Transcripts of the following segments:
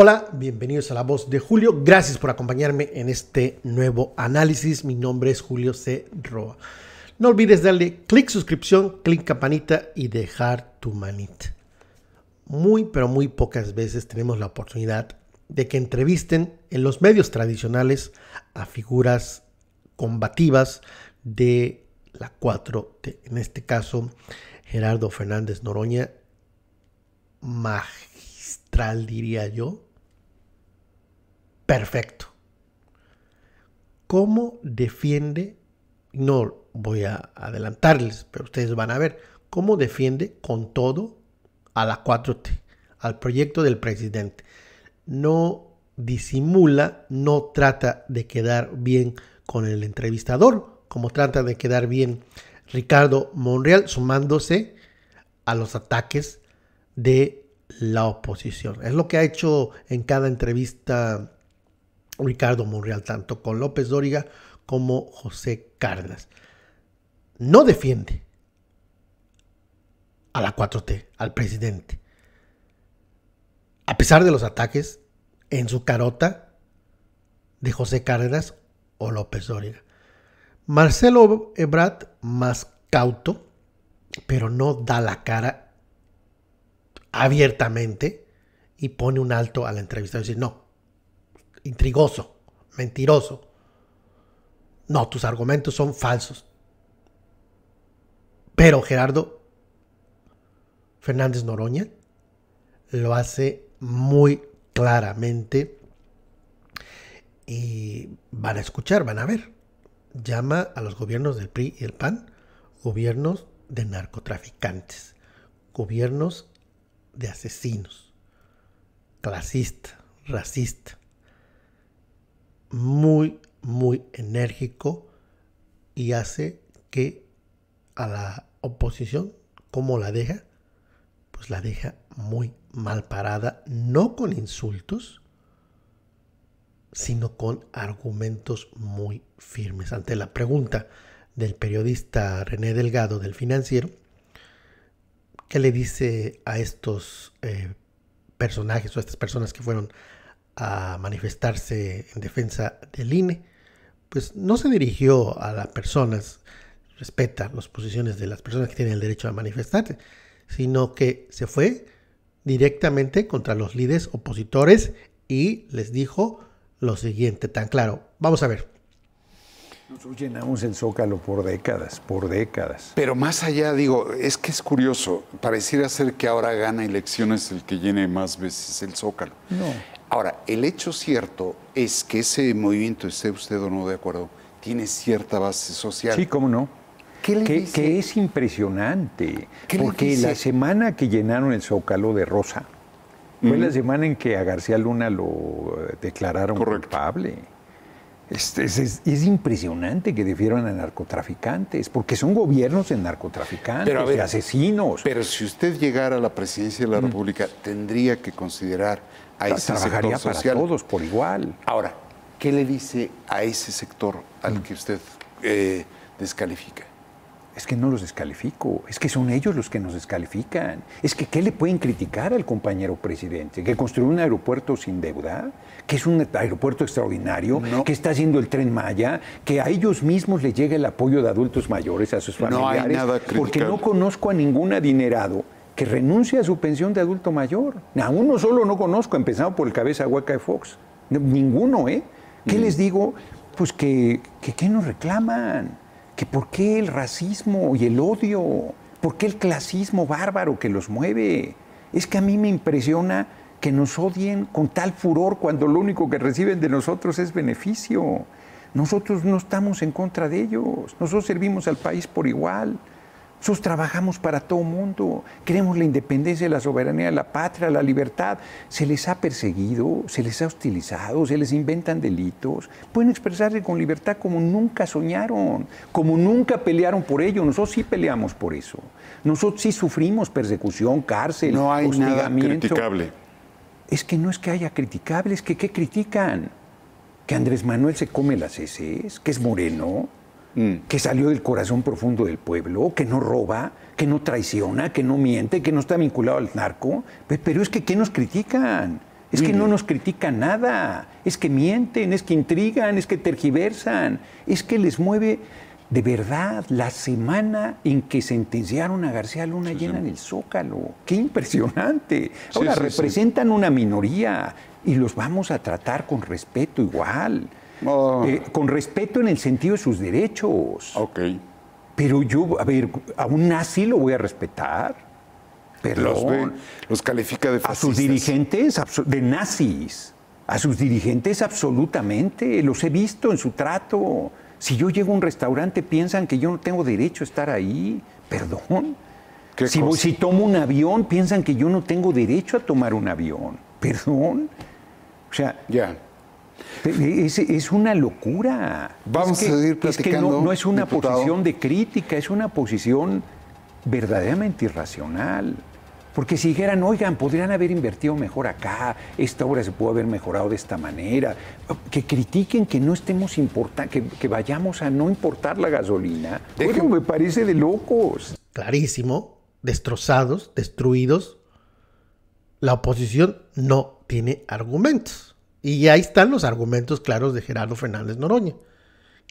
Hola, bienvenidos a La Voz de Julio. Gracias por acompañarme en este nuevo análisis. Mi nombre es Julio C. Roa. No olvides darle clic suscripción, clic campanita y dejar tu manita. Muy, pero muy pocas veces tenemos la oportunidad de que entrevisten en los medios tradicionales a figuras combativas de la 4T. En este caso, Gerardo Fernández Noroña, magistral, diría yo, perfecto. ¿Cómo defiende? No voy a adelantarles, pero ustedes van a ver cómo defiende con todo a la 4T, al proyecto del presidente. No disimula, no trata de quedar bien con el entrevistador, como trata de quedar bien Ricardo Monreal, sumándose a los ataques de la oposición. Es lo que ha hecho en cada entrevista Ricardo Monreal, tanto con López Dóriga como José Cárdenas. No defiende a la 4T, al presidente. A pesar de los ataques en su carota de José Cárdenas o López Dóriga. Marcelo Ebrard más cauto, pero no da la cara abiertamente y pone un alto a la entrevista. Dice, no, intrigoso, mentiroso. No, tus argumentos son falsos. Pero Gerardo Fernández Noroña lo hace muy claramente y van a escuchar, van a ver. Llama a los gobiernos del PRI y el PAN gobiernos de narcotraficantes, gobiernos de asesinos, clasista, racista muy, muy enérgico y hace que a la oposición, como la deja, pues la deja muy mal parada, no con insultos, sino con argumentos muy firmes. Ante la pregunta del periodista René Delgado del Financiero, qué le dice a estos eh, personajes o a estas personas que fueron a manifestarse en defensa del INE, pues no se dirigió a las personas, respeta las posiciones de las personas que tienen el derecho a manifestarse, sino que se fue directamente contra los líderes opositores y les dijo lo siguiente tan claro. Vamos a ver. Nosotros llenamos el zócalo por décadas, por décadas. Pero más allá, digo, es que es curioso, pareciera ser que ahora gana elecciones el que llene más veces el zócalo. No. Ahora, el hecho cierto es que ese movimiento, esté usted o no de acuerdo, tiene cierta base social. Sí, cómo no. ¿Qué le que, dice? que, es impresionante, ¿Qué porque le dice? la semana que llenaron el Zócalo de Rosa, fue la semana en que a García Luna lo eh, declararon Correcto. culpable. Este, es, impresionante que difieran a narcotraficantes, porque son gobiernos de narcotraficantes, de asesinos. Pero si usted llegara a la presidencia de la mm. República, tendría que considerar a ese Trabajaría para todos por igual. Ahora, ¿qué le dice a ese sector al mm. que usted eh, descalifica? es que no los descalifico, es que son ellos los que nos descalifican, es que ¿qué le pueden criticar al compañero presidente? ¿Que construyó un aeropuerto sin deuda? ¿Que es un aeropuerto extraordinario? ¿Que está haciendo el tren Maya? ¿Que a ellos mismos les llega el apoyo de adultos mayores, a sus familiares? No hay nada porque no conozco a ningún adinerado que renuncie a su pensión de adulto mayor. A uno solo no conozco, empezando por el cabeza hueca de Fox. Ninguno, ¿eh? ¿Qué mm. les digo? Pues que, que ¿qué nos reclaman? que por qué el racismo y el odio, por qué el clasismo bárbaro que los mueve. Es que a mí me impresiona que nos odien con tal furor cuando lo único que reciben de nosotros es beneficio. Nosotros no estamos en contra de ellos, nosotros servimos al país por igual. Nosotros trabajamos para todo el mundo, queremos la independencia, la soberanía, la patria, la libertad. Se les ha perseguido, se les ha hostilizado, se les inventan delitos. Pueden expresarse con libertad como nunca soñaron, como nunca pelearon por ello. Nosotros sí peleamos por eso. Nosotros sí sufrimos persecución, cárcel, no hay Nada criticable. Es que no es que haya criticables, es que ¿qué critican? ¿Que Andrés Manuel se come las heces? ¿Que es moreno? Mm. que salió del corazón profundo del pueblo, que no roba, que no traiciona, que no miente, que no está vinculado al narco. Pero es que ¿qué nos critican? Es que no nos critican nada, es que mienten, es que intrigan, es que tergiversan, es que les mueve de verdad la semana en que sentenciaron a García Luna llena en el zócalo. ¡Qué impresionante! Ahora representan una minoría y los vamos a tratar con respeto igual. Eh, con respeto en el sentido de sus derechos. Ok. Pero yo, a ver, a un nazi lo voy a respetar. Perdón. Los, califica de fascistas. A sus dirigentes, de nazis. A sus dirigentes, absolutamente. Los he visto en su trato. Si yo llego a un restaurante, piensan que yo no tengo derecho a estar ahí. Perdón. Si, tomo un avión, piensan que yo no tengo derecho a tomar un avión. Perdón. O sea, ya. Eh, eh, es, una locura. Vamos a seguir platicando. Es que no, es una posición de crítica, es una posición verdaderamente irracional. Porque si dijeran, oigan, podrían haber invertido mejor acá, esta obra se puede haber mejorado de esta manera, que critiquen que no estemos importando, que, vayamos a no importar la gasolina, oigan, me parece de locos. Clarísimo, destrozados, destruidos. La oposición no tiene argumentos. Y ahí están los argumentos claros de Gerardo Fernández Noroña,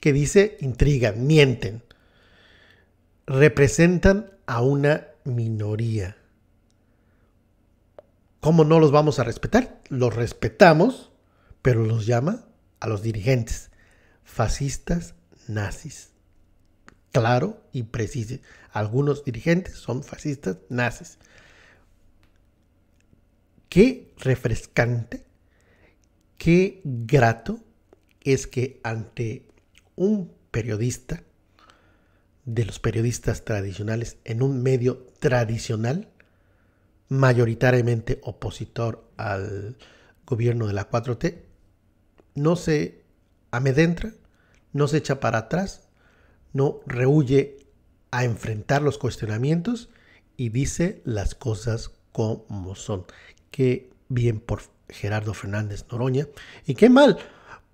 que dice, intrigan, mienten, representan a una minoría. ¿Cómo no los vamos a respetar? Los respetamos, pero los llama a los dirigentes fascistas nazis. Claro y preciso. Algunos dirigentes son fascistas nazis. Qué refrescante Qué grato es que ante un periodista, de los periodistas tradicionales, en un medio tradicional, mayoritariamente opositor al gobierno de la 4T, no se amedentra, no se echa para atrás, no rehuye a enfrentar los cuestionamientos y dice las cosas como son. Qué bien por Gerardo Fernández Noroña, y qué mal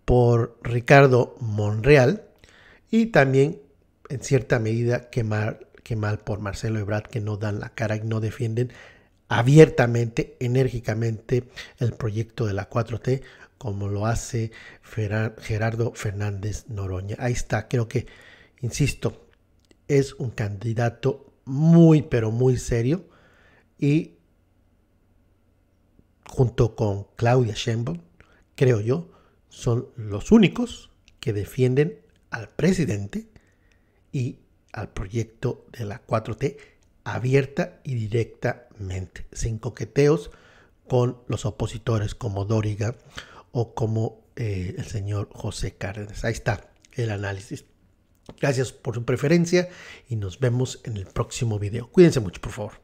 por Ricardo Monreal, y también en cierta medida qué mal, qué mal por Marcelo Ebrard, que no dan la cara y no defienden abiertamente, enérgicamente el proyecto de la 4T, como lo hace Gerardo Fernández Noroña. Ahí está, creo que, insisto, es un candidato muy, pero muy serio y junto con Claudia Sheinbaum, creo yo, son los únicos que defienden al presidente y al proyecto de la 4T abierta y directamente, sin coqueteos con los opositores como Doriga o como eh, el señor José Cárdenas. Ahí está el análisis. Gracias por su preferencia y nos vemos en el próximo video. Cuídense mucho, por favor.